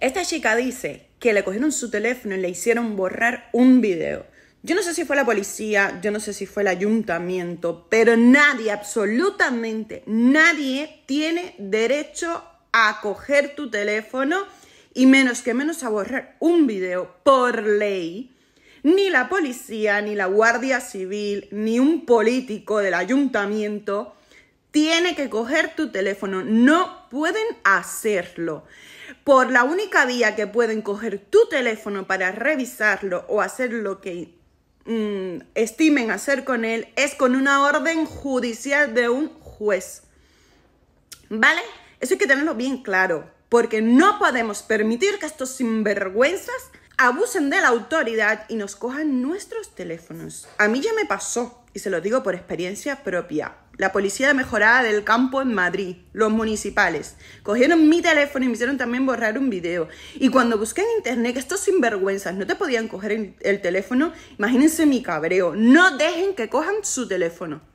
Esta chica dice que le cogieron su teléfono y le hicieron borrar un video. Yo no sé si fue la policía, yo no sé si fue el ayuntamiento, pero nadie, absolutamente nadie tiene derecho a coger tu teléfono y menos que menos a borrar un video por ley. Ni la policía, ni la Guardia Civil, ni un político del ayuntamiento tiene que coger tu teléfono. No pueden hacerlo. Por la única vía que pueden coger tu teléfono para revisarlo o hacer lo que mm, estimen hacer con él es con una orden judicial de un juez. ¿Vale? Eso hay que tenerlo bien claro, porque no podemos permitir que estos sinvergüenzas abusen de la autoridad y nos cojan nuestros teléfonos. A mí ya me pasó, y se lo digo por experiencia propia la policía mejorada del campo en Madrid, los municipales. Cogieron mi teléfono y me hicieron también borrar un video. Y cuando busqué en internet que estos sinvergüenzas no te podían coger el teléfono, imagínense mi cabreo. No dejen que cojan su teléfono.